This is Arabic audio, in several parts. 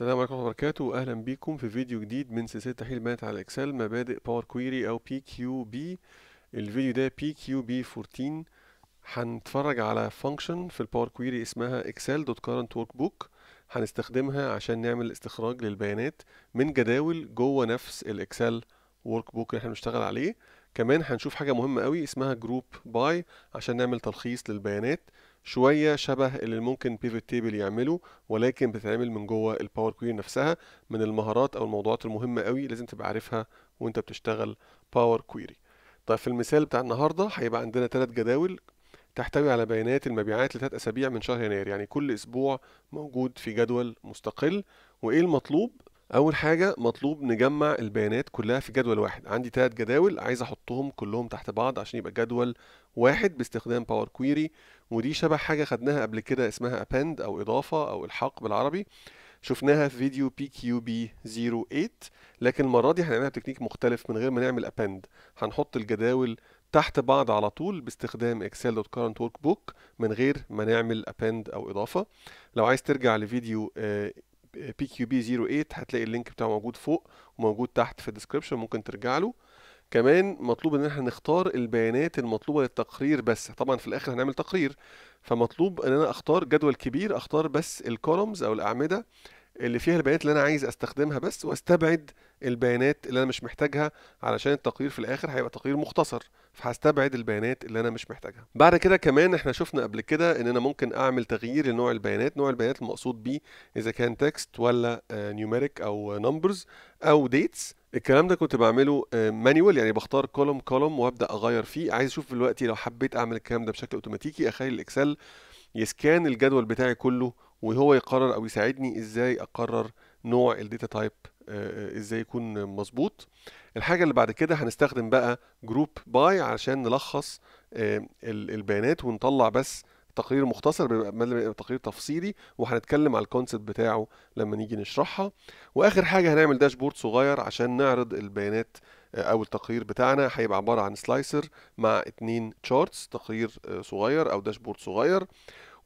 السلام عليكم ورحمة الله وبركاته أهلا بكم في فيديو جديد من سلسلة تحليل بيانات على إكسل مبادئ باور كويري أو بي كيو بي الفيديو ده بي كيو بي 14 هنتفرج على فانكشن في الباور كويري اسمها إكسل دوت كارنت ورك بوك هنستخدمها عشان نعمل استخراج للبيانات من جداول جوه نفس الإكسل ورك بوك اللي احنا بنشتغل عليه كمان هنشوف حاجة مهمة قوي اسمها جروب باي عشان نعمل تلخيص للبيانات شويه شبه اللي ممكن بيفت تيبل يعمله ولكن بتتعمل من جوه الباور كويري نفسها من المهارات او الموضوعات المهمه قوي لازم تبقى عارفها وانت بتشتغل باور كويري طيب في المثال بتاع النهارده هيبقى عندنا ثلاث جداول تحتوي على بيانات المبيعات لثلاث اسابيع من شهر يناير يعني كل اسبوع موجود في جدول مستقل وايه المطلوب اول حاجه مطلوب نجمع البيانات كلها في جدول واحد عندي ثلاث جداول عايز احطهم كلهم تحت بعض عشان يبقى جدول واحد باستخدام باور كويري ودي شبه حاجه خدناها قبل كده اسمها append او اضافه او الحاق بالعربي شفناها في فيديو PQB08 لكن المره دي هنعملها بتكنيك مختلف من غير ما نعمل append هنحط الجداول تحت بعض على طول باستخدام ورك بوك من غير ما نعمل append او اضافه لو عايز ترجع لفيديو آه، بي كيو بي 08 هتلاقي اللينك بتاعه موجود فوق وموجود تحت في الديسكربشن ممكن ترجع له كمان مطلوب ان احنا نختار البيانات المطلوبه للتقرير بس طبعا في الاخر هنعمل تقرير فمطلوب ان انا اختار جدول كبير اختار بس الكولومز او الاعمده اللي فيها البيانات اللي انا عايز استخدمها بس واستبعد البيانات اللي انا مش محتاجها علشان التقرير في الاخر هيبقى تقرير مختصر فهستبعد البيانات اللي انا مش محتاجها بعد كده كمان احنا شفنا قبل كده ان انا ممكن اعمل تغيير لنوع البيانات نوع البيانات المقصود بيه اذا كان تكست ولا نيوميريك آه، او نمبرز او ديتس الكلام ده كنت بعمله مانيوال آه، يعني بختار كولوم كولوم وابدا اغير فيه عايز اشوف دلوقتي لو حبيت اعمل الكلام ده بشكل اوتوماتيكي اخلي الاكسل يسكان الجدول بتاعي كله وهو يقرر او يساعدني ازاي اقرر نوع الداتا آه، آه، تايب ازاي يكون مظبوط الحاجه اللي بعد كده هنستخدم بقى جروب باي علشان نلخص آه، البيانات ونطلع بس تقرير مختصر بيبقى تقرير تفصيلي وهنتكلم على الكونسيبت بتاعه لما نيجي نشرحها واخر حاجه هنعمل داشبورد صغير عشان نعرض البيانات او التقرير بتاعنا هيبقى عباره عن سلايسر مع اتنين تشارتس تقرير صغير او داشبورد صغير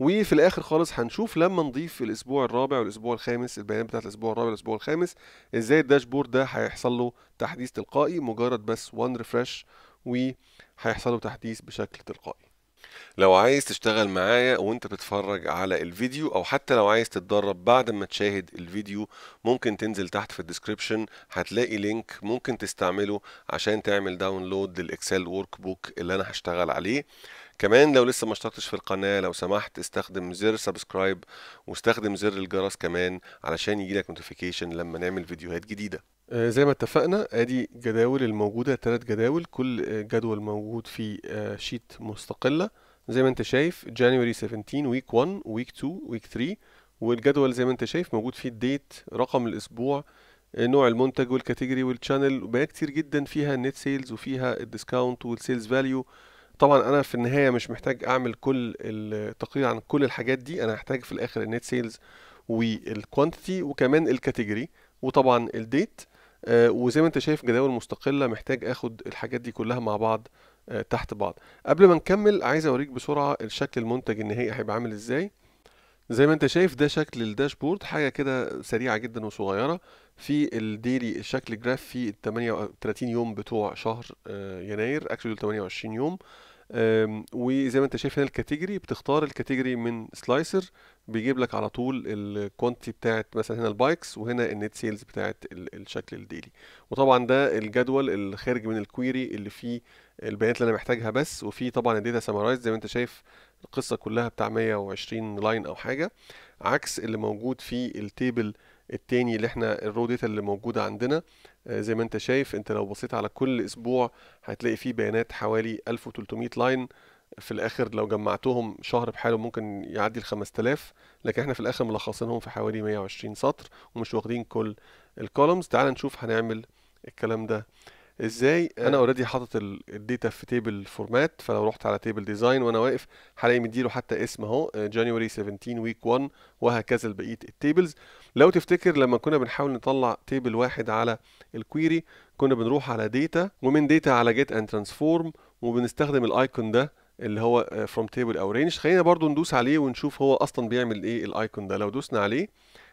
وفي الاخر خالص هنشوف لما نضيف في الاسبوع الرابع والاسبوع الخامس البيانات بتاعت الاسبوع الرابع والاسبوع الخامس ازاي الداشبورد ده هيحصل له تحديث تلقائي مجرد بس وان ريفرش وهيحصل له تحديث بشكل تلقائي لو عايز تشتغل معايا وانت بتتفرج على الفيديو او حتى لو عايز تتدرب بعد ما تشاهد الفيديو ممكن تنزل تحت في الديسكريبشن هتلاقي لينك ممكن تستعمله عشان تعمل داونلود للاكسل ورك بوك اللي انا هشتغل عليه كمان لو لسه ما اشتركتش في القناه لو سمحت استخدم زر سبسكرايب واستخدم زر الجرس كمان علشان يجيلك نوتيفيكيشن لما نعمل فيديوهات جديده آه، زي ما اتفقنا ادي الجداول الموجوده ثلاث جداول كل آه، جدول موجود فيه آه، شيت مستقله زي ما انت شايف جانوري 17 ويك 1 ويك 2 ويك 3 والجدول زي ما انت شايف موجود فيه الديت رقم الاسبوع نوع المنتج والكاتيجوري والشانل وبيانات كتير جدا فيها النت سيلز وفيها الديسكاونت والسيلز فاليو طبعا انا في النهايه مش محتاج اعمل كل التقرير عن كل الحاجات دي انا هحتاج في الاخر النت سيلز والكوانتيتي وكمان الكاتيجوري وطبعا الديت آه، وزي ما انت شايف جداول مستقله محتاج اخد الحاجات دي كلها مع بعض آه، تحت بعض قبل ما نكمل عايز اوريك بسرعه الشكل المنتج النهائي هيبقى عامل ازاي زي ما انت شايف ده شكل الداشبورد حاجه كده سريعه جدا وصغيره في الديلي الشكل جراف في 38 يوم بتوع شهر آه، يناير اكشلي 28 يوم وزي ما انت شايف هنا الكاتيجوري بتختار الكاتيجوري من سلايسر بيجيب لك على طول الكوانتي بتاعت مثلا هنا البايكس وهنا النت سيلز بتاعت الشكل الديلي وطبعا ده الجدول الخارج من الكويري اللي فيه البيانات اللي انا محتاجها بس وفيه طبعا الداتا سمرايز زي ما انت شايف القصه كلها بتاع 120 لاين او حاجه عكس اللي موجود في التيبل التاني اللي احنا الرو داتا اللي موجوده عندنا آه، زي ما انت شايف انت لو بصيت على كل اسبوع هتلاقي فيه بيانات حوالي 1300 لاين في الاخر لو جمعتهم شهر بحاله ممكن يعدي ال 5000 لكن احنا في الاخر ملخصينهم في حوالي 120 سطر ومش واخدين كل الكولومز تعال نشوف هنعمل الكلام ده ازاي آه، انا اوريدي حاطط الداتا في تيبل فورمات فلو رحت على تيبل ديزاين وانا واقف هلاقي مديله حتى اسم اهو جانوري 17 ويك 1 وهكذا لبقيه التيبلز لو تفتكر لما كنا بنحاول نطلع تيبل واحد على الكويري كنا بنروح على داتا ومن داتا على جيت اند ترانسفورم وبنستخدم الايكون ده اللي هو فروم آه، تيبل او رينج خلينا برضو ندوس عليه ونشوف هو اصلا بيعمل ايه الايكون ده لو دوسنا عليه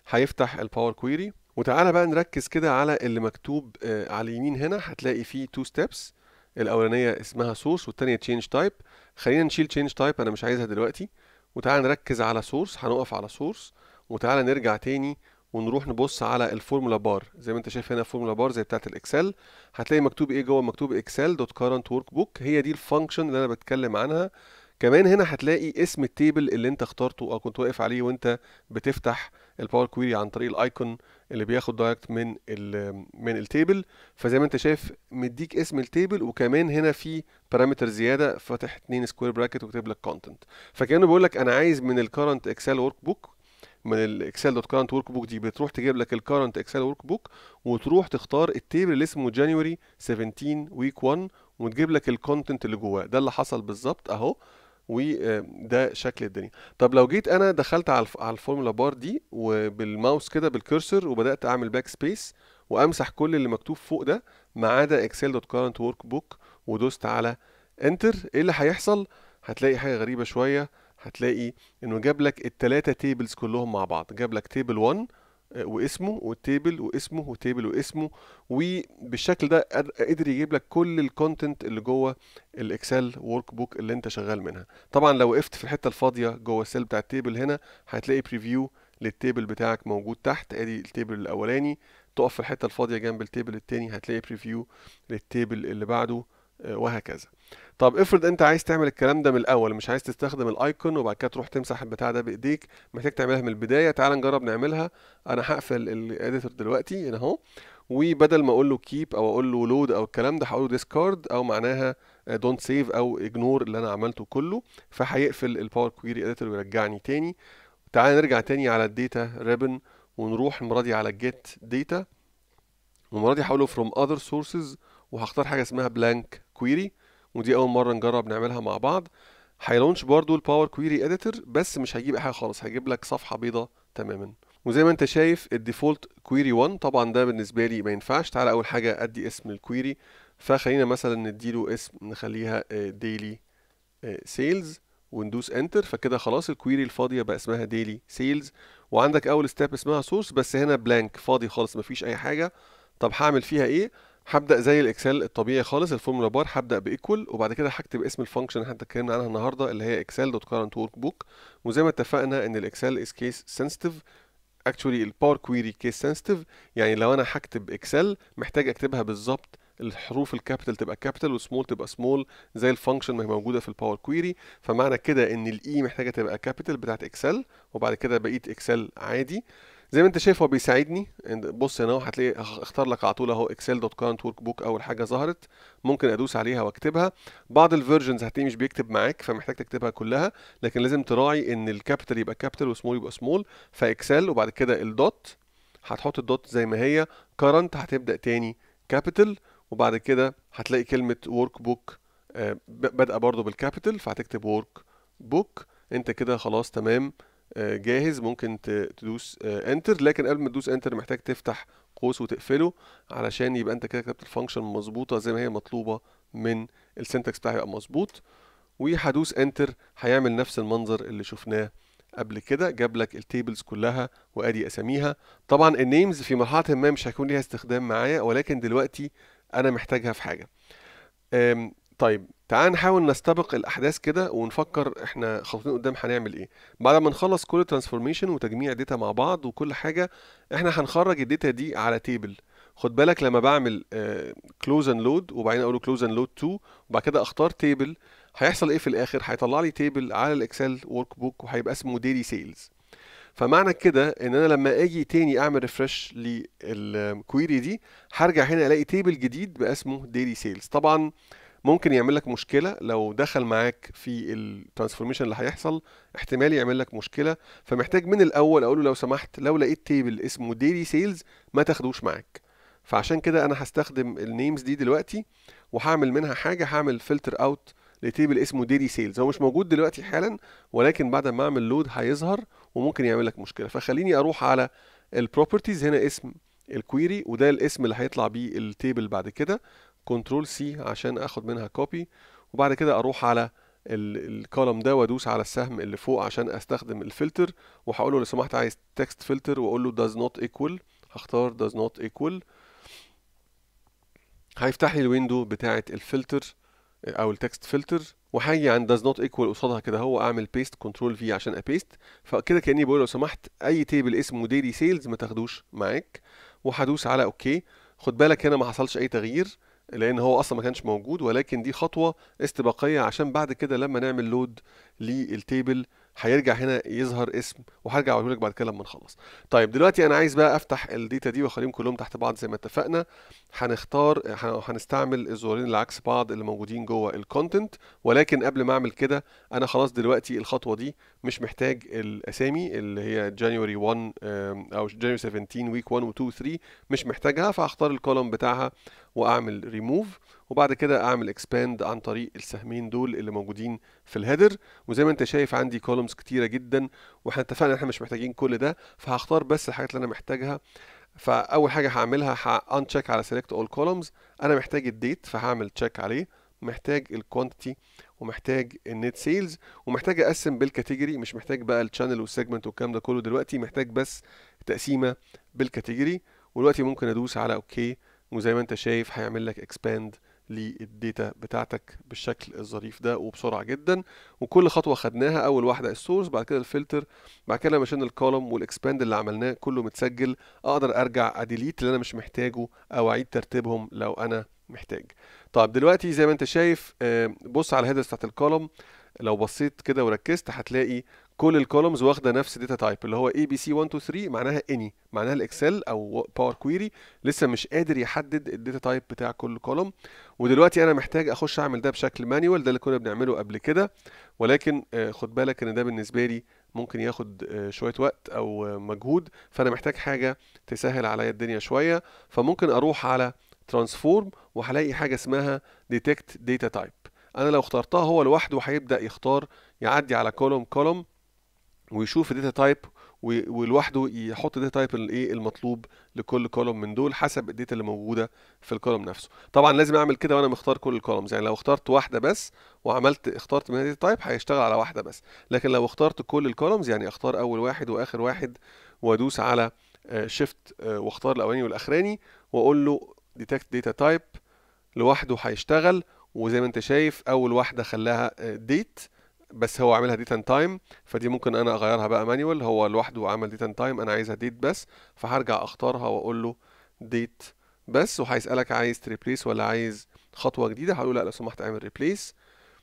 هيفتح الباور كويري وتعالى بقى نركز كده على اللي مكتوب آه، على اليمين هنا هتلاقي فيه تو ستيبس الاولانيه اسمها سورس والثانيه تشينج تايب خلينا نشيل تشينج تايب انا مش عايزها دلوقتي وتعالى نركز على سورس هنقف على سورس وتعالى نرجع تاني ونروح نبص على الفورمولا بار زي ما انت شايف هنا الفورمولا بار زي بتاعه الاكسل هتلاقي مكتوب ايه جوه مكتوب اكسل دوت كارنت ورك بوك هي دي الفانكشن اللي انا بتكلم عنها كمان هنا هتلاقي اسم التيبل اللي انت اخترته او كنت واقف عليه وانت بتفتح الباور كويري عن طريق الايكون اللي بياخد دايركت من الـ من التيبل فزي ما انت شايف مديك اسم التيبل وكمان هنا في بارامتر زياده فاتح 2 سكوير براكت وكاتب لك كونتنت فكانه بيقول لك انا عايز من الكرنت اكسل ورك بوك من الاكسل دوت كرنت ورك بوك دي بتروح تجيب لك الكرنت اكسل ورك بوك وتروح تختار التيبل اللي اسمه جانوري 17 ويك 1 وتجيب لك الكونتنت اللي جواه ده اللي حصل بالظبط اهو وده شكل الدنيا طب لو جيت انا دخلت على الفورمولا بار دي وبالماوس كده بالكرسر وبدات اعمل باك سبيس وامسح كل اللي مكتوب فوق ده ما عدا اكسل دوت كارنت ورك بوك ودوست على انتر ايه اللي هيحصل هتلاقي حاجه غريبه شويه هتلاقي انه جاب لك التلاتة تيبلز كلهم مع بعض جاب لك تيبل 1 واسمه والتيبل واسمه وتيبل واسمه وبالشكل ده قدر يجيب لك كل الكونتنت اللي جوه الاكسل ورك بوك اللي انت شغال منها طبعا لو وقفت في الحته الفاضيه جوه السيل بتاع التيبل هنا هتلاقي بريفيو للتيبل بتاعك موجود تحت ادي التيبل الاولاني تقف في الحته الفاضيه جنب التيبل التاني هتلاقي بريفيو للتيبل اللي بعده آه، وهكذا طب افرض انت عايز تعمل الكلام ده من الاول مش عايز تستخدم الايكون وبعد كده تروح تمسح البتاع ده بايديك محتاج تعملها من البدايه تعال نجرب نعملها انا هقفل الاديتور دلوقتي هنا اهو وبدل ما اقول له كيب او اقول له لود او الكلام ده هقول له ديسكارد او معناها دونت سيف او اجنور اللي انا عملته كله فهيقفل الباور كويري اديتور ويرجعني تاني تعال نرجع تاني على الداتا ريبن ونروح المره دي على جيت داتا المره دي هقول له فروم اذر سورسز وهختار حاجه اسمها بلانك كويري ودي اول مره نجرب نعملها مع بعض هيلونش برضو الباور كويري اديتور بس مش هيجيب اي حاجه خالص هيجيب لك صفحه بيضاء تماما وزي ما انت شايف الديفولت كويري 1 طبعا ده بالنسبه لي ما ينفعش تعالى اول حاجه ادي اسم الكويري فخلينا مثلا نديله اسم نخليها ديلي آه، سيلز آه، وندوس انتر فكده خلاص الكويري الفاضيه بقى اسمها ديلي سيلز وعندك اول ستيب اسمها سورس بس هنا بلانك فاضي خالص مفيش اي حاجه طب هعمل فيها ايه هبدا زي الاكسل الطبيعي خالص الفورمولا بار هبدا بايكوال وبعد كده هكتب اسم الفانكشن اللي احنا اتكلمنا عنها النهارده اللي هي اكسل دوت كارنت ورك بوك وزي ما اتفقنا ان الاكسل از كيس سنسيتيف اكشولي الباور كويري كيس سنسيتيف يعني لو انا هكتب اكسل محتاج اكتبها بالظبط الحروف الكابيتال تبقى كابيتال والسمول تبقى سمول زي الفانكشن ما هي موجوده في الباور كويري فمعنى كده ان الاي e محتاجه تبقى كابيتال بتاعت اكسل وبعد كده بقيه اكسل عادي زي ما انت شايف هو بيساعدني بص هنا هتلاقي اختار لك على طول اهو اكسل دوت كونت ورك بوك اول حاجه ظهرت ممكن ادوس عليها واكتبها بعض الفيرجنز هتلاقي مش بيكتب معاك فمحتاج تكتبها كلها لكن لازم تراعي ان الكابيتال يبقى كابيتال وسمول يبقى سمول فاكسل وبعد كده الدوت هتحط الدوت زي ما هي كرنت هتبدا تاني كابيتال وبعد كده هتلاقي كلمه ورك بوك بادئه برضه بالكابيتال فهتكتب ورك بوك انت كده خلاص تمام آه، جاهز ممكن تدوس انتر آه، لكن قبل ما تدوس انتر محتاج تفتح قوس وتقفله علشان يبقى انت كده كتبت الفانكشن مظبوطه زي ما هي مطلوبه من السنتكس بتاعها يبقى مظبوط وهدوس انتر هيعمل نفس المنظر اللي شفناه قبل كده جاب لك التيبلز كلها وادي اساميها طبعا النيمز في مرحله ما مش هيكون ليها استخدام معايا ولكن دلوقتي انا محتاجها في حاجه طيب تعال نحاول نستبق الاحداث كده ونفكر احنا خطوتين قدام هنعمل ايه بعد ما نخلص كل ترانسفورميشن وتجميع داتا مع بعض وكل حاجه احنا هنخرج الداتا دي على تيبل خد بالك لما بعمل كلوز اند لود وبعدين اقول له كلوز اند لود 2 وبعد كده اختار تيبل هيحصل ايه في الاخر هيطلع لي تيبل على الاكسل ورك بوك وهيبقى اسمه ديلي سيلز فمعنى كده ان انا لما اجي تاني اعمل ريفرش للكويري آه، دي هرجع هنا الاقي تيبل جديد باسمه ديلي سيلز طبعا ممكن يعمل لك مشكله لو دخل معاك في الترانسفورميشن اللي هيحصل احتمال يعمل لك مشكله فمحتاج من الاول اقول له لو سمحت لو لقيت تيبل اسمه ديلي سيلز ما تاخدوش معاك فعشان كده انا هستخدم النيمز دي دلوقتي وهعمل منها حاجه هعمل فلتر اوت لتيبل اسمه ديلي سيلز هو مش موجود دلوقتي حالا ولكن بعد ما اعمل لود هيظهر وممكن يعمل لك مشكله فخليني اروح على البروبرتيز هنا اسم الكويري وده الاسم اللي هيطلع بيه التيبل بعد كده كنترول سي عشان اخد منها كوبي وبعد كده اروح على الكولم ده وادوس على السهم اللي فوق عشان استخدم الفلتر وهقول له لو سمحت عايز تكست فلتر واقول له does not equal هختار does not equal هيفتح لي الويندو بتاعه الفلتر او التكست فلتر وهاجي عند does not equal قصادها كده هو اعمل بيست كنترول v عشان ابيست فكده كاني بقول لو سمحت اي تيبل اسمه ديلي سيلز ما تاخدوش معاك وهدوس على اوكي خد بالك هنا ما حصلش اي تغيير لان هو اصلا ما كانش موجود ولكن دي خطوه استباقيه عشان بعد كده لما نعمل لود للتيبل هيرجع هنا يظهر اسم وهرجع اقول لك بعد كده لما نخلص طيب دلوقتي انا عايز بقى افتح الديتا دي واخليهم كلهم تحت بعض زي ما اتفقنا هنختار هنستعمل الزرارين اللي عكس بعض اللي موجودين جوه الكونتنت ولكن قبل ما اعمل كده انا خلاص دلوقتي الخطوه دي مش محتاج الاسامي اللي هي جانيوري 1 او جانيوري 17 ويك 1 و 2 و 3 مش محتاجها فهختار الكولوم بتاعها واعمل ريموف وبعد كده اعمل اكسباند عن طريق السهمين دول اللي موجودين في الهيدر وزي ما انت شايف عندي كولومز كتيره جدا واحنا اتفقنا ان احنا مش محتاجين كل ده فهختار بس الحاجات اللي انا محتاجها فاول حاجه هعملها هانشيك على سيلكت اول كولومز انا محتاج الديت فهعمل تشيك عليه محتاج الكوانتيتي ومحتاج النت سيلز ومحتاج اقسم بالكاتيجوري مش محتاج بقى الشانل والسيجمنت والكلام ده كله دلوقتي محتاج بس تقسيمه بالكاتيجوري ودلوقتي ممكن ادوس على اوكي وزي ما انت شايف هيعمل لك اكسباند للديتا بتاعتك بالشكل الظريف ده وبسرعه جدا وكل خطوه خدناها اول واحده السورس بعد كده الفلتر بعد كده لما شلنا الكولوم والاكسباند اللي عملناه كله متسجل اقدر ارجع اديليت اللي انا مش محتاجه او اعيد ترتيبهم لو انا محتاج طيب دلوقتي زي ما انت شايف آه، بص على الهيدرز بتاعت الكولوم لو بصيت كده وركزت هتلاقي كل الكولومز واخده نفس داتا تايب اللي هو اي بي سي 1 2 3 معناها اني معناها الاكسل او باور كويري لسه مش قادر يحدد الداتا تايب بتاع كل كولوم ودلوقتي انا محتاج اخش اعمل ده بشكل مانيوال ده اللي كنا بنعمله قبل كده ولكن آه، خد بالك ان ده بالنسبه لي ممكن ياخد آه، شويه وقت او مجهود فانا محتاج حاجه تسهل عليا الدنيا شويه فممكن اروح على ترانسفورم وهلاقي حاجه اسمها ديتكت داتا تايب انا لو اخترتها هو لوحده هيبدا يختار يعدي على كولوم كولوم ويشوف الداتا تايب ولوحده يحط الداتا تايب الايه المطلوب لكل كولوم من دول حسب الداتا اللي موجوده في الكولوم نفسه طبعا لازم اعمل كده وانا مختار كل الكولومز يعني لو اخترت واحده بس وعملت اخترت من الداتا تايب هيشتغل على واحده بس لكن لو اخترت كل الكولومز يعني اختار اول واحد واخر واحد وادوس على شيفت آه، آه، واختار الاولاني والاخراني واقول له ديتكت data تايب لوحده هيشتغل وزي ما انت شايف اول واحده خلاها ديت آه، بس هو عاملها ديت اند تايم فدي ممكن انا اغيرها بقى مانيوال هو لوحده عمل ديت اند تايم انا عايزها ديت بس فهرجع اختارها واقول له ديت بس وهيسالك عايز تريبليس ولا عايز خطوه جديده هقول له لا لو سمحت اعمل ريبليس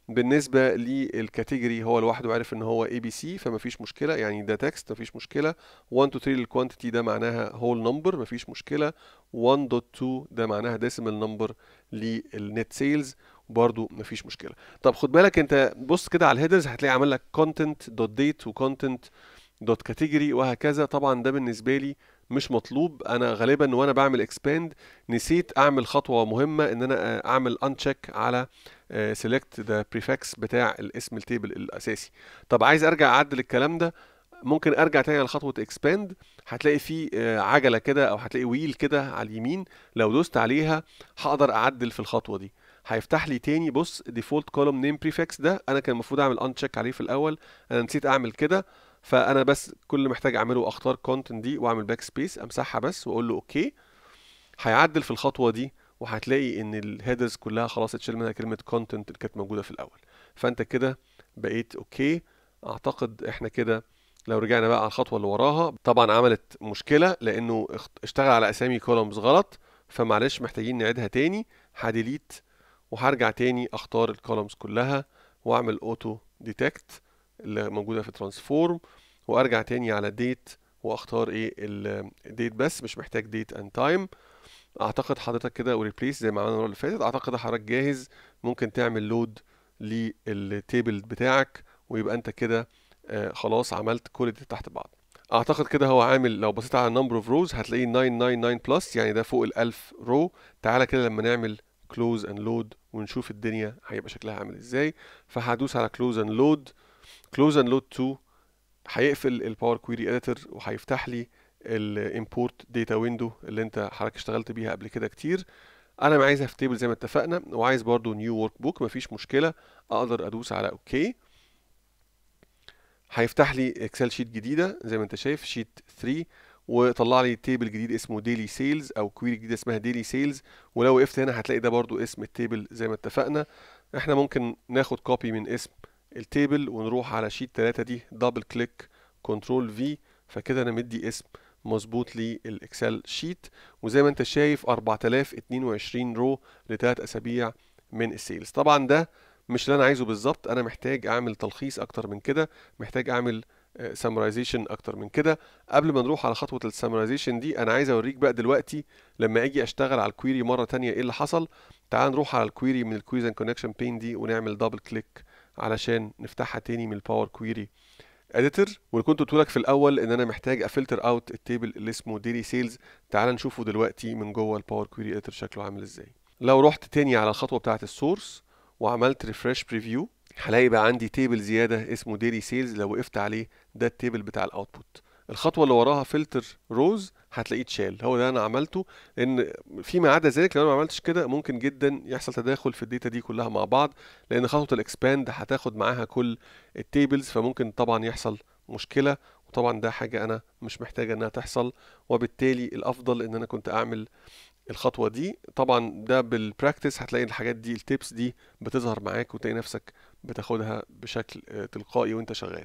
بالنسبه للكاتيجوري هو لوحده عارف ان هو اي بي سي فمفيش مشكله يعني ده تكست مفيش مشكله 1 تو 3 للكوانتيتي ده معناها هول نمبر مفيش مشكله 1.2 ده معناها ديسيمال نمبر للنت سيلز برضو مفيش مشكله طب خد بالك انت بص كده على الهيدرز هتلاقي عامل لك كونتنت دوت ديت وكونتنت دوت كاتيجوري وهكذا طبعا ده بالنسبه لي مش مطلوب انا غالبا وانا بعمل اكسباند نسيت اعمل خطوه مهمه ان انا اعمل انشيك على سيلكت ذا بريفكس بتاع الاسم التيبل الاساسي طب عايز ارجع اعدل الكلام ده ممكن ارجع تاني على خطوه اكسباند هتلاقي في آه، عجله كده او هتلاقي ويل كده على اليمين لو دوست عليها هقدر اعدل في الخطوه دي هيفتح لي تاني بص ديفولت كولوم نيم بريفكس ده انا كان المفروض اعمل ان تشيك عليه في الاول انا نسيت اعمل كده فانا بس كل اللي محتاج اعمله اختار كونتنت دي واعمل باك سبيس امسحها بس واقول له اوكي هيعدل في الخطوه دي وهتلاقي ان الهيدرز كلها خلاص اتشال منها كلمه كونتنت اللي كانت موجوده في الاول فانت كده بقيت اوكي اعتقد احنا كده لو رجعنا بقى على الخطوه اللي وراها طبعا عملت مشكله لانه اشتغل على اسامي كولومز غلط فمعلش محتاجين نعيدها تاني هديليت وهرجع تاني اختار الكولومز كلها واعمل اوتو ديتكت اللي موجوده في ترانسفورم وارجع تاني على ديت واختار ايه الديت بس مش محتاج ديت اند تايم اعتقد حضرتك كده وريبليس زي ما عملنا المره اللي فاتت اعتقد حضرتك جاهز ممكن تعمل لود للتيبل بتاعك ويبقى انت كده آه، خلاص عملت كل دي تحت بعض اعتقد كده هو عامل لو بصيت على النمبر اوف روز هتلاقيه 999 بلس يعني ده فوق ال 1000 رو تعالى كده لما نعمل كلوز اند لود ونشوف الدنيا هيبقى شكلها عامل ازاي فهدوس على كلوز اند لود كلوز اند لود 2 هيقفل الباور كويري اديتور وهيفتح لي الامبورت داتا ويندو اللي انت حضرتك اشتغلت بيها قبل كده كتير انا عايزها في تيبل زي ما اتفقنا وعايز برضو نيو ورك بوك مفيش مشكله اقدر ادوس على اوكي okay. هيفتح لي اكسل شيت جديده زي ما انت شايف شيت 3 وطلع لي تيبل جديد اسمه ديلي سيلز او كويري جديده اسمها ديلي سيلز ولو وقفت هنا هتلاقي ده برضو اسم التيبل زي ما اتفقنا احنا ممكن ناخد كوبي من اسم التيبل ونروح على شيت 3 دي دبل كليك كنترول في فكده انا مدي اسم مظبوط للاكسل شيت وزي ما انت شايف 4022 رو لثلاث اسابيع من السيلز طبعا ده مش اللي انا عايزه بالظبط انا محتاج اعمل تلخيص اكتر من كده محتاج اعمل سمرايزيشن آه، اكتر من كده قبل ما نروح على خطوه السمرايزيشن دي انا عايز اوريك بقى دلوقتي لما اجي اشتغل على الكويري مره تانية ايه اللي حصل تعال نروح على الكويري من الكويز اند كونكشن بين دي ونعمل دبل كليك علشان نفتحها تاني من الباور كويري اديتور واللي كنت قلت لك في الاول ان انا محتاج افلتر اوت التيبل اللي اسمه ديلي سيلز تعال نشوفه دلوقتي من جوه الباور كويري اديتور شكله عامل ازاي لو رحت تاني على الخطوه بتاعه السورس وعملت ريفرش بريفيو هلاقي بقى عندي تيبل زياده اسمه ديلي سيلز لو وقفت عليه ده التيبل بتاع الاوتبوت الخطوه اللي وراها فلتر روز هتلاقيه اتشال هو ده انا عملته لان فيما عدا ذلك لو انا ما عملتش كده ممكن جدا يحصل تداخل في الداتا دي كلها مع بعض لان خطوه الاكسباند هتاخد معاها كل التيبلز فممكن طبعا يحصل مشكله وطبعا ده حاجه انا مش محتاجه انها تحصل وبالتالي الافضل ان انا كنت اعمل الخطوه دي طبعا ده بالبراكتس هتلاقي الحاجات دي التيبس دي بتظهر معاك وتلاقي نفسك بتاخدها بشكل تلقائي وانت شغال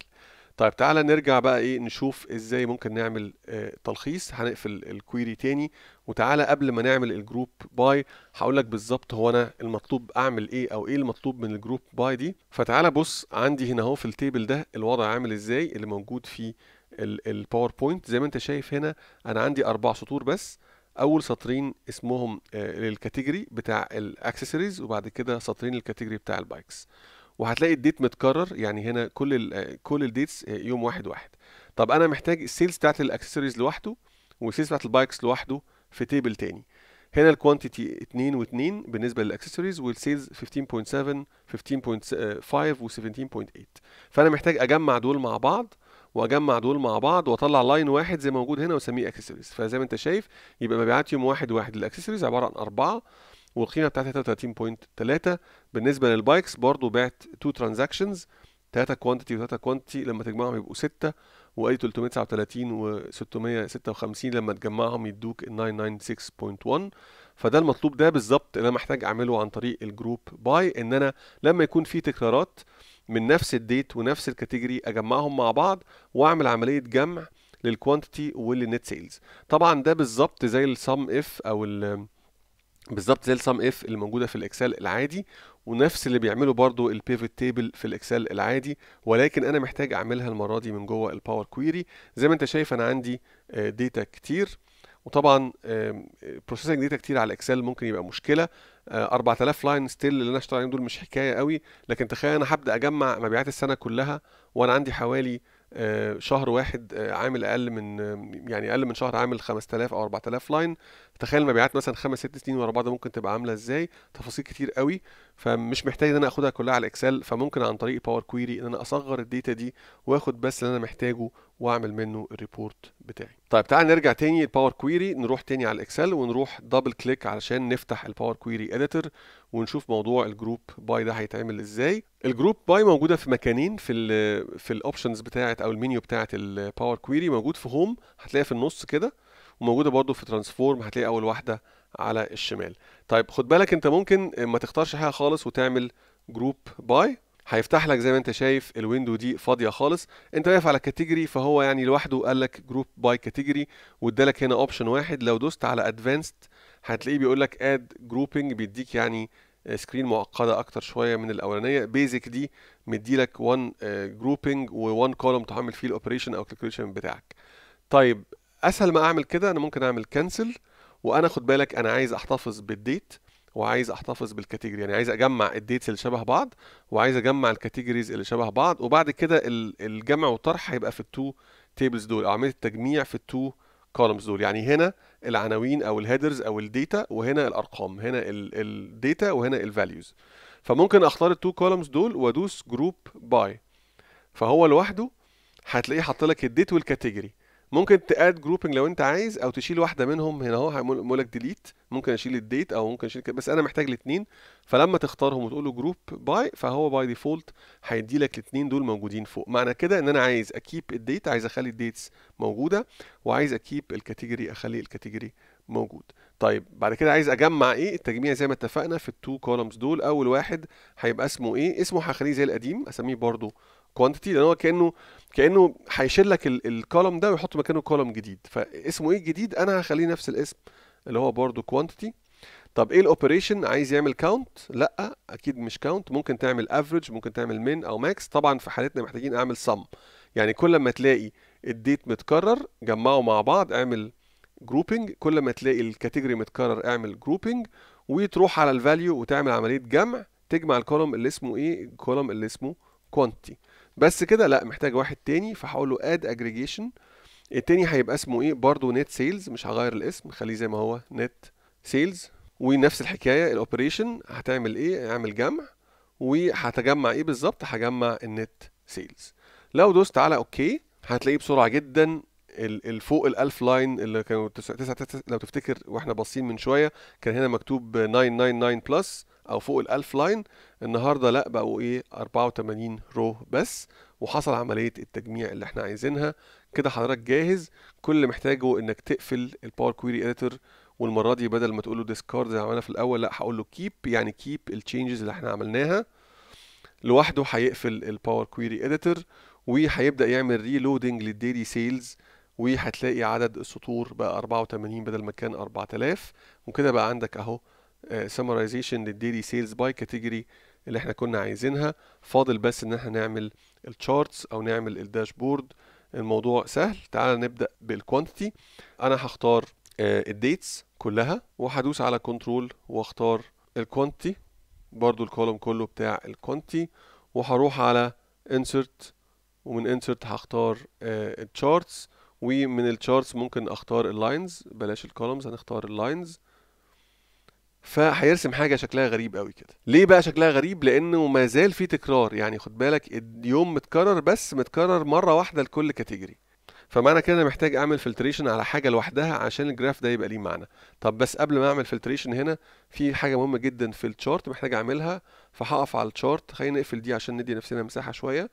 طيب تعالى نرجع بقى ايه نشوف ازاي ممكن نعمل آه تلخيص هنقفل الكويري تاني وتعالى قبل ما نعمل الجروب باي هقول لك بالظبط هو انا المطلوب اعمل ايه او ايه المطلوب من الجروب باي دي فتعالى بص عندي هنا اهو في التيبل ده الوضع عامل ازاي اللي موجود في الباوربوينت زي ما انت شايف هنا انا عندي اربع سطور بس اول سطرين اسمهم آه للكاتيجوري بتاع الاكسسوارز وبعد كده سطرين الكاتيجوري بتاع البايكس وهتلاقي الديت متكرر يعني هنا كل ال آه، كل الديتس آه، يوم واحد واحد طب انا محتاج السيلز بتاعت الاكسسوارز لوحده والسيلز بتاعت البايكس لوحده في تيبل تاني هنا الكوانتيتي 2 و2 بالنسبه للاكسسوارز والسيلز 15.7 15.5 و17.8 فانا محتاج اجمع دول مع بعض واجمع دول مع بعض واطلع لاين واحد زي ما موجود هنا واسميه اكسسوارز فزي ما انت شايف يبقى مبيعات يوم واحد واحد للاكسسوارز عباره عن اربعه والقيمه بتاعتها 33.3 بالنسبه للبايكس برضو بعت تو ترانزاكشنز 3 كوانتيتي و3 كوانتيتي لما تجمعهم يبقوا 6 وادي 339 و 656 لما تجمعهم يدوك 996.1 فده المطلوب ده بالظبط اللي انا محتاج اعمله عن طريق الجروب باي ان انا لما يكون في تكرارات من نفس الديت ونفس الكاتيجوري اجمعهم مع بعض واعمل عمليه جمع للكوانتيتي وللنت سيلز طبعا ده بالظبط زي السم اف او ال بالظبط زي السم اف اللي موجوده في الاكسل العادي ونفس اللي بيعمله برضو البيفت تيبل في الاكسل العادي ولكن انا محتاج اعملها المره دي من جوه الباور كويري زي ما انت شايف انا عندي ديتا آه، كتير وطبعا بروسيسنج ديتا آه، كتير على الاكسل ممكن يبقى مشكله 4000 لاين ستيل اللي انا اشتغل عليهم دول مش حكايه قوي لكن تخيل انا هبدا اجمع مبيعات السنه كلها وانا عندي حوالي آه، شهر واحد عامل اقل من يعني اقل من شهر عامل 5000 او 4000 لاين تخيل مبيعات مثلا خمس ست سنين ورا بعض ممكن تبقى عامله ازاي تفاصيل كتير قوي فمش محتاج ان انا اخدها كلها على الاكسل فممكن عن طريق باور كويري ان انا اصغر الداتا دي واخد بس اللي انا محتاجه واعمل منه الريبورت بتاعي طيب تعال نرجع تاني الباور كويري نروح تاني على الاكسل ونروح دبل كليك علشان نفتح الباور كويري اديتور ونشوف موضوع الجروب باي ده هيتعمل ازاي الجروب باي موجوده في مكانين في الـ في الاوبشنز بتاعه او المنيو بتاعه الباور كويري موجود في هوم هتلاقي في النص كده وموجوده برده في ترانسفورم هتلاقي اول واحده على الشمال طيب خد بالك انت ممكن ما تختارش حاجه خالص وتعمل جروب باي هيفتح لك زي ما انت شايف الويندو دي فاضيه خالص انت واقف على كاتيجوري فهو يعني لوحده قال لك جروب باي كاتيجوري وادالك هنا اوبشن واحد لو دوست على ادفانسد هتلاقيه بيقول لك اد جروبنج بيديك يعني سكرين معقده اكتر شويه من الاولانيه بيزك دي مديلك 1 جروبنج و1 كولوم تعمل فيه الاوبريشن او الكالكوليشن بتاعك طيب اسهل ما اعمل كده انا ممكن اعمل كنسل وانا خد بالك انا عايز احتفظ بالديت وعايز احتفظ بالكاتيجوري يعني عايز اجمع الديتس اللي شبه بعض وعايز اجمع الكاتيجوريز اللي شبه بعض وبعد كده الجمع والطرح هيبقى في التو تيبلز دول او عمليه التجميع في التو كولمز دول يعني هنا العناوين او الهيدرز او الديتا وهنا الارقام هنا الديتا وهنا الفاليوز فممكن اختار التو كولمز دول وادوس جروب باي فهو لوحده هتلاقيه حاط لك الديت والكاتيجوري ممكن تاد جروبنج لو انت عايز او تشيل واحده منهم هنا اهو هيقول لك ديليت ممكن اشيل الديت او ممكن اشيل بس انا محتاج الاثنين فلما تختارهم وتقول له جروب باي فهو باي ديفولت هيدي لك الاثنين دول موجودين فوق معنى كده ان انا عايز اكيب الديت عايز اخلي الديتس موجوده وعايز اكيب الكاتيجوري اخلي الكاتيجوري موجود طيب بعد كده عايز اجمع ايه التجميع زي ما اتفقنا في التو كولمز دول اول واحد هيبقى اسمه ايه اسمه هخليه زي القديم اسميه برضو كوانتيتي لان هو كانه كانه هيشيل لك الكولم ده ويحط مكانه كولم جديد فاسمه ايه الجديد انا هخليه نفس الاسم اللي هو برضو كوانتيتي طب ايه الاوبريشن عايز يعمل كاونت لا اكيد مش كاونت ممكن تعمل افريج ممكن تعمل من او ماكس طبعا في حالتنا محتاجين اعمل سم يعني كل ما تلاقي الديت متكرر جمعه مع بعض اعمل جروبنج كل ما تلاقي الكاتيجوري متكرر اعمل جروبنج وتروح على الفاليو وتعمل عمليه جمع تجمع الكولوم اللي اسمه ايه الكولوم اللي اسمه كوانتي بس كده لا محتاج واحد تاني فهقول له اد اجريجيشن التاني هيبقى اسمه ايه برضه نت سيلز مش هغير الاسم خليه زي ما هو نت سيلز ونفس الحكايه الاوبريشن هتعمل ايه اعمل جمع وهتجمع ايه بالظبط هجمع النت سيلز لو دوست على اوكي هتلاقيه بسرعه جدا الفوق الالف لاين اللي كانوا تسعة تسعة لو تفتكر واحنا باصين من شويه كان هنا مكتوب 999 بلس او فوق ال 1000 لاين النهارده لا بقوا ايه 84 رو بس وحصل عمليه التجميع اللي احنا عايزينها كده حضرتك جاهز كل اللي محتاجه انك تقفل الباور كويري اديتور والمره دي بدل ما تقول له ديسكارد زي ما عملنا في الاول لا هقول له كيب يعني كيب التشينجز اللي احنا عملناها لوحده هيقفل الباور كويري اديتور وهيبدا يعمل ريلودنج للديلي سيلز وهتلاقي عدد السطور بقى 84 بدل ما كان 4000 وكده بقى عندك اهو سمرايزيشن للديلي سيلز باي كاتيجوري اللي احنا كنا عايزينها فاضل بس ان احنا نعمل التشارتس او نعمل الداشبورد الموضوع سهل تعال نبدا بالكوانتيتي انا هختار آه، الديتس كلها وهدوس على كنترول واختار الكوانتيتي برضو الكولوم كله بتاع الكوانتيتي وهروح على insert ومن insert هختار آه، التشارتس ومن التشارتس ممكن اختار اللاينز بلاش الكولومز هنختار اللاينز فهيرسم حاجه شكلها غريب قوي كده ليه بقى شكلها غريب لانه ما زال في تكرار يعني خد بالك اليوم متكرر بس متكرر مره واحده لكل كاتيجوري فمعنى كده انا محتاج اعمل فلتريشن على حاجه لوحدها عشان الجراف ده يبقى ليه معنى طب بس قبل ما اعمل فلتريشن هنا في حاجه مهمه جدا في الشارت محتاج اعملها فهقف على الشارت خلينا نقفل دي عشان ندي نفسنا مساحه شويه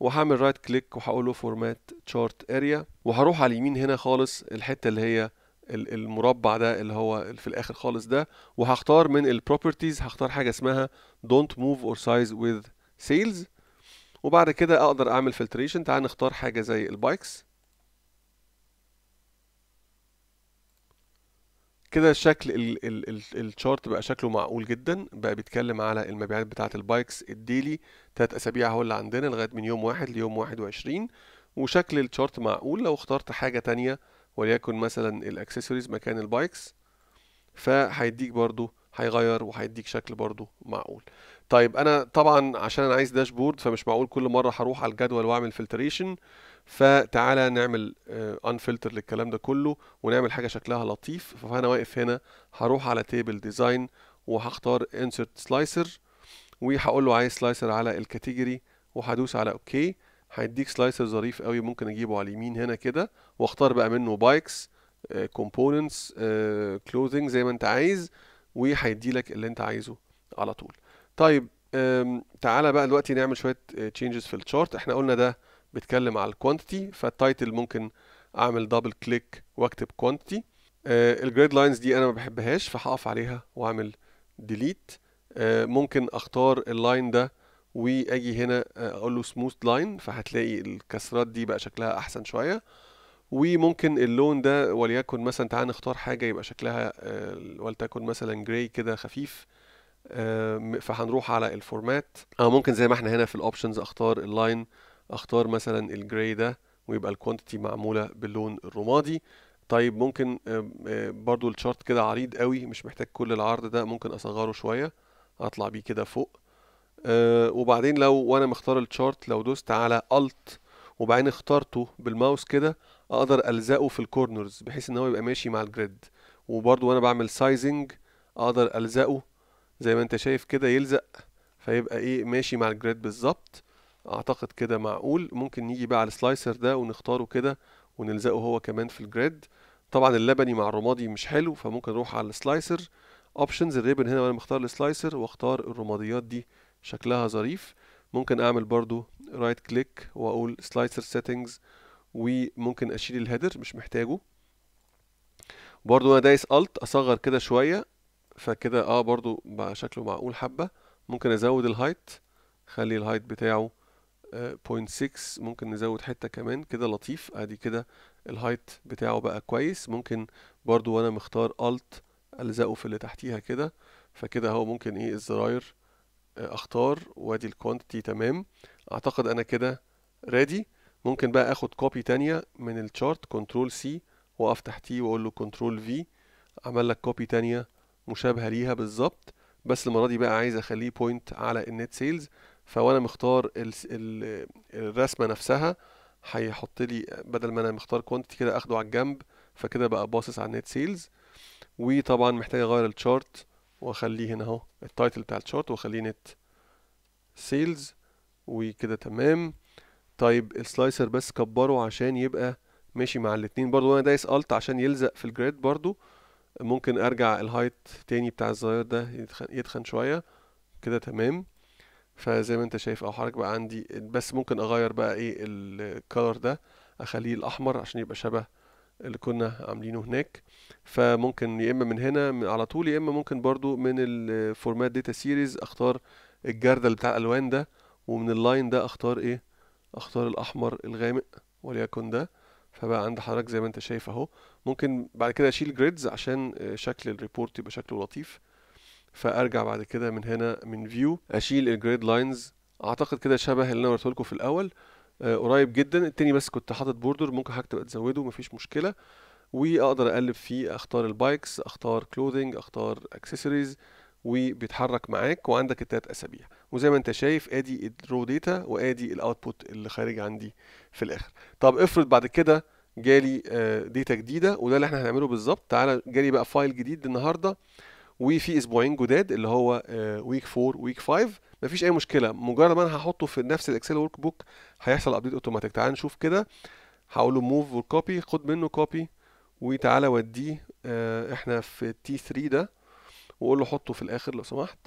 وهعمل رايت كليك وهقول له فورمات شارت اريا وهروح على اليمين هنا خالص الحته اللي هي المربع ده اللي هو في الاخر خالص ده وهختار من البروبرتيز هختار حاجه اسمها don't move or size with sales وبعد كده اقدر اعمل فلتريشن تعال نختار حاجه زي البايكس كده شكل الشارت بقى شكله معقول جدا بقى بيتكلم على المبيعات بتاعه البايكس الديلي تلات اسابيع هو اللي عندنا لغايه من يوم واحد ليوم واحد وعشرين وشكل الشارت معقول لو اخترت حاجه تانية وليكن مثلا الاكسسوارز مكان البايكس فهيديك برضو هيغير وهيديك شكل برضو معقول طيب انا طبعا عشان انا عايز داشبورد فمش معقول كل مره هروح على الجدول واعمل فلتريشن فتعالى نعمل انفلتر آه، للكلام ده كله ونعمل حاجه شكلها لطيف فانا واقف هنا هروح على تيبل ديزاين وهختار انسرت سلايسر وهقول له عايز سلايسر على الكاتيجوري وهدوس على اوكي okay. هيديك سلايسر ظريف قوي ممكن اجيبه على اليمين هنا كده واختار بقى منه بايكس كومبوننتس كلوزنج زي ما انت عايز وهيدي لك اللي انت عايزه على طول طيب تعالى بقى دلوقتي نعمل شويه تشينجز في الشارت احنا قلنا ده بيتكلم على الكوانتيتي فالتايتل ممكن اعمل دبل كليك واكتب كوانتيتي الجريد لاينز دي انا ما بحبهاش فهقف عليها واعمل ديليت آه، ممكن اختار اللاين ده واجي هنا آه، اقول له سموث لاين فهتلاقي الكسرات دي بقى شكلها احسن شويه وممكن اللون ده وليكن مثلا تعال نختار حاجه يبقى شكلها آه، ولتكن مثلا جراي كده خفيف فهنروح على الفورمات او ممكن زي ما احنا هنا في الاوبشنز اختار اللاين اختار مثلا الجراي ده ويبقى الكوانتيتي معموله باللون الرمادي طيب ممكن برضو الشارت كده عريض قوي مش محتاج كل العرض ده ممكن اصغره شويه اطلع بيه كده فوق آه، وبعدين لو وانا مختار الشارت لو دوست على الت وبعدين اخترته بالماوس كده اقدر الزقه في الكورنرز بحيث ان هو يبقى ماشي مع الجريد وبرده وانا بعمل سايزنج اقدر الزقه زي ما انت شايف كده يلزق فيبقى ايه ماشي مع الجريد بالظبط اعتقد كده معقول ممكن نيجي بقى على السلايسر ده ونختاره كده ونلزقه هو كمان في الجريد طبعا اللبني مع الرمادي مش حلو فممكن اروح على السلايسر اوبشنز الريبن هنا وانا مختار السلايسر واختار الرماديات دي شكلها ظريف ممكن اعمل برضو رايت كليك واقول سلايسر سيتنجز وممكن اشيل الهيدر مش محتاجه برضو انا دايس الت اصغر كده شويه فكده اه برضو بقى شكله معقول حبه ممكن ازود الهايت خلي الهايت بتاعه آه 0.6 ممكن نزود حته كمان كده لطيف ادي كده الهايت بتاعه بقى كويس ممكن برضو وانا مختار الت الزقه في اللي تحتيها كده فكده هو ممكن ايه الزراير اختار وادي الكوانتيتي تمام اعتقد انا كده ريدي ممكن بقى اخد كوبي تانية من الشارت كنترول سي واقف تي واقول له كنترول في عمل لك كوبي تانية مشابهة ليها بالظبط بس المرة دي بقى عايز اخليه بوينت على النت سيلز فوانا مختار الرسمة نفسها هيحط لي بدل ما انا مختار كوانتيتي كده اخده على الجنب فكده بقى باصص على النت سيلز وطبعا محتاج اغير الشارت واخليه هنا اهو التايتل بتاع الشارت واخليه نت سيلز وكده تمام طيب السلايسر بس كبره عشان يبقى ماشي مع الاتنين برضو وانا دايس الت عشان يلزق في الجريد برضو ممكن ارجع الهايت تاني بتاع الزراير ده يتخن, يدخن شويه كده تمام فزي ما انت شايف او حضرتك بقى عندي بس ممكن اغير بقى ايه الكالر ده اخليه الاحمر عشان يبقى شبه اللي كنا عاملينه هناك فممكن يا اما من هنا على طول يا اما ممكن برضو من الفورمات داتا سيريز اختار الجردل بتاع الالوان ده ومن اللاين ده اختار ايه اختار الاحمر الغامق وليكن ده فبقى عند حضرتك زي ما انت شايف اهو ممكن بعد كده اشيل جريدز عشان آه، شكل الريبورت يبقى شكله لطيف فارجع بعد كده من هنا من فيو اشيل الجريد لاينز اعتقد كده شبه اللي انا قلته لكم في الاول آه، قريب جدا التاني بس كنت حاطط بوردر ممكن حاجة تبقى تزوده مفيش مشكله واقدر اقلب فيه اختار البايكس اختار كلوذنج اختار اكسسوارز وبيتحرك معاك وعندك التلات اسابيع وزي ما انت شايف ادي الرو داتا وادي الاوتبوت اللي خارج عندي في الاخر طب افرض بعد كده جالي داتا آه، جديده وده اللي احنا هنعمله بالظبط تعالى جالي بقى فايل جديد النهارده وفي اسبوعين جداد اللي هو ويك 4 ويك 5 مفيش اي مشكله مجرد ما انا هحطه في نفس الاكسل ورك بوك هيحصل ابديت اوتوماتيك تعال نشوف كده هقول له موف والكوبي خد منه كوبي وتعالى وديه آه احنا في تي 3 ده واقول له حطه في الاخر لو سمحت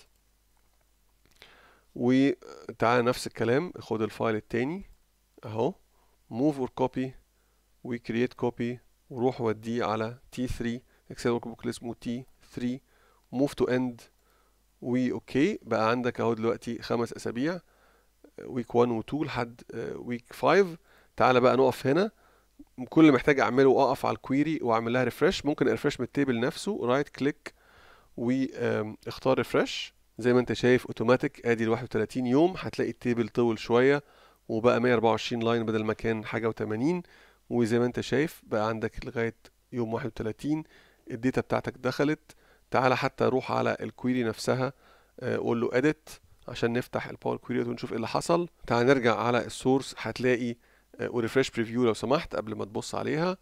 وتعالى نفس الكلام خد الفايل التاني اهو موف والكوبي وكرييت كوبي وروح وديه على تي 3 اكسل ورك بوك اللي اسمه تي 3 موف تو اند اوكي بقى عندك اهو دلوقتي خمس اسابيع ويك 1 و 2 لحد ويك 5 تعالى بقى نقف هنا كل اللي محتاج اعمله اقف على الكويري واعمل لها ريفرش ممكن ريفرش من التيبل نفسه رايت كليك واختار ريفرش زي ما انت شايف اوتوماتيك ادي ال 31 يوم هتلاقي التيبل طول شويه وبقى 124 لاين بدل ما كان حاجه و80 وزي ما انت شايف بقى عندك لغايه يوم 31 الداتا بتاعتك دخلت تعالى حتى روح على الكويري نفسها آه، قول له اديت عشان نفتح الباور كويري ونشوف ايه اللي حصل تعال نرجع على السورس هتلاقي وريفريش آه، بريفيو لو سمحت قبل ما تبص عليها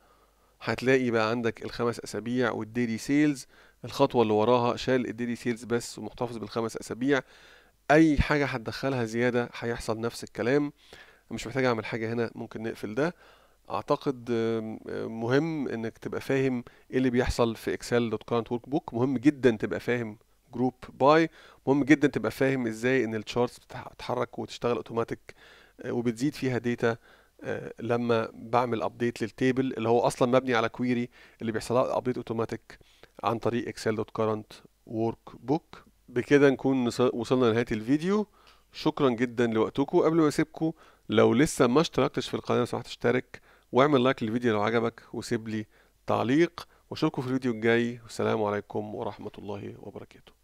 هتلاقي بقى عندك الخمس اسابيع والديلي سيلز الخطوه اللي وراها شال الديلي سيلز بس ومحتفظ بالخمس اسابيع اي حاجه هتدخلها زياده هيحصل نفس الكلام مش محتاج اعمل حاجه هنا ممكن نقفل ده اعتقد مهم انك تبقى فاهم ايه اللي بيحصل في اكسل دوت كارنت ورك بوك مهم جدا تبقى فاهم جروب باي مهم جدا تبقى فاهم ازاي ان الشارتس بتتحرك وتشتغل اوتوماتيك آه، وبتزيد فيها داتا آه، لما بعمل ابديت للتيبل اللي هو اصلا مبني على كويري اللي بيحصل لها ابديت اوتوماتيك عن طريق اكسل دوت كرنت ورك بوك بكده نكون وصلنا لنهايه الفيديو شكرا جدا لوقتكم قبل ما اسيبكم لو لسه ما اشتركتش في القناه لو سمحت اشترك واعمل لايك للفيديو لو عجبك وسيب لي تعليق واشوفكم في الفيديو الجاي والسلام عليكم ورحمه الله وبركاته